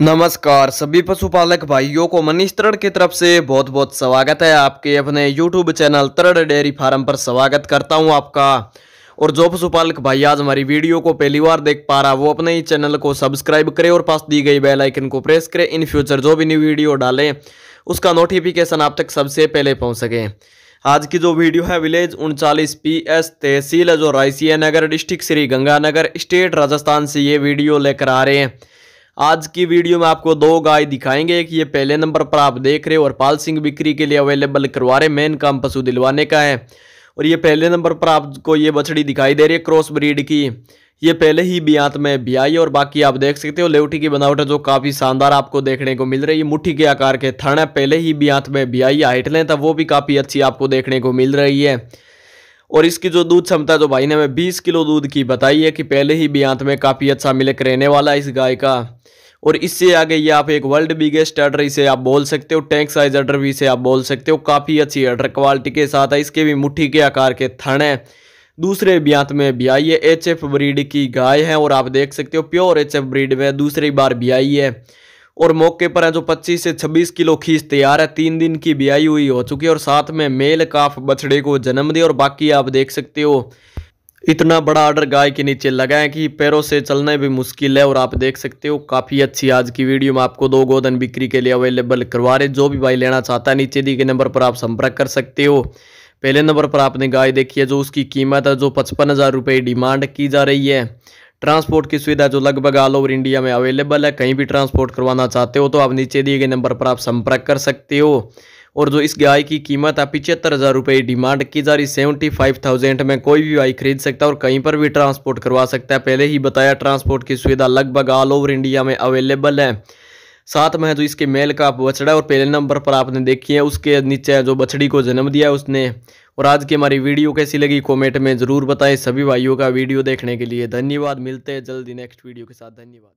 नमस्कार सभी पशुपालक भाइयों को मनीष तरड़ की तरफ से बहुत बहुत स्वागत है आपके अपने YouTube channel Tarad dairy farm पर स्वागत करता हूं आपका और जो पशुपालक भाई आज हमारी वीडियो को पहली बार देख पा रहा वो अपने ही चैनल को सब्सक्राइब करें और पास दी गई बेल आइकन को प्रेस करें इन फ्यूचर जो भी न्यू वीडियो डालें उसका नोटिफिकेशन आप तक सबसे पहले पहुँच सके आज की जो वीडियो है विलेज उनचालीस पी एस तहसील है जो Raisinghnagar district Shri Ganganagar state Rajasthan से ये वीडियो लेकर आ रहे हैं आज की वीडियो में आपको दो गाय दिखाएंगे कि ये पहले नंबर पर आप देख रहे हो और पाल सिंह बिक्री के लिए अवेलेबल करवा रहे मेन काम पशु दिलवाने का है और ये पहले नंबर पर आपको ये बछड़ी दिखाई दे रही है क्रॉस ब्रीड की ये पहले ही बियांत में बियाई और बाकी आप देख सकते हो लेवटी की बनावट है जो काफ़ी शानदार आपको देखने को मिल रही है मुट्ठी के आकार के थण है पहले ही बियांत में बियाई हाइट लें था वो भी काफ़ी अच्छी आपको देखने को मिल रही है और इसकी जो दूध क्षमता है तो भाई ने हमें 20 किलो दूध की बताई है कि पहले ही बियांत में काफ़ी अच्छा मिलक रहने वाला है इस गाय का और इससे आगे ये आप एक वर्ल्ड बिगेस्ट अडर इसे आप बोल सकते हो टैंक साइज अडर भी इसे आप बोल सकते हो काफ़ी अच्छी अडर क्वालिटी के साथ है इसके भी मुट्ठी के आकार के थन है दूसरे ब्यांत में भी आई है एच एफ ब्रीड की गाय है और आप देख सकते हो प्योर एच एफ ब्रीड में दूसरी बार भी आई है और मौके पर है जो 25 से 26 किलो खींच तैयार है तीन दिन की ब्याई हुई हो चुकी है और साथ में मेल काफ बछड़े को जन्म दे और बाकी आप देख सकते हो इतना बड़ा आर्डर गाय के नीचे लगा है कि पैरों से चलना भी मुश्किल है और आप देख सकते हो काफ़ी अच्छी आज की वीडियो में आपको दो गोदन बिक्री के लिए अवेलेबल करवा रहे जो भी भाई लेना चाहता है नीचे दिए गए नंबर पर आप संपर्क कर सकते हो पहले नंबर पर आपने गाय देखी है जो उसकी कीमत है जो पचपन हज़ार रुपये डिमांड की जा रही है ट्रांसपोर्ट की सुविधा जो लगभग ऑल ओवर इंडिया में अवेलेबल है कहीं भी ट्रांसपोर्ट करवाना चाहते हो तो आप नीचे दिए गए नंबर पर आप संपर्क कर सकते हो और जो इस गाय की कीमत है पिचहत्तर हज़ार रुपये डिमांड की जा रही सेवेंटी फाइव थाउजेंड में कोई भी भाई खरीद सकता है और कहीं पर भी ट्रांसपोर्ट करवा सकता है पहले ही बताया ट्रांसपोर्ट की सुविधा लगभग ऑल ओवर इंडिया में अवेलेबल है साथ में जो इसके मेल का बछड़ा और पहले नंबर पर आपने देखी है उसके नीचे जो बछड़ी को जन्म दिया उसने और आज की हमारी वीडियो कैसी लगी कमेंट में ज़रूर बताएं सभी भाइयों का वीडियो देखने के लिए धन्यवाद मिलते हैं जल्दी नेक्स्ट वीडियो के साथ धन्यवाद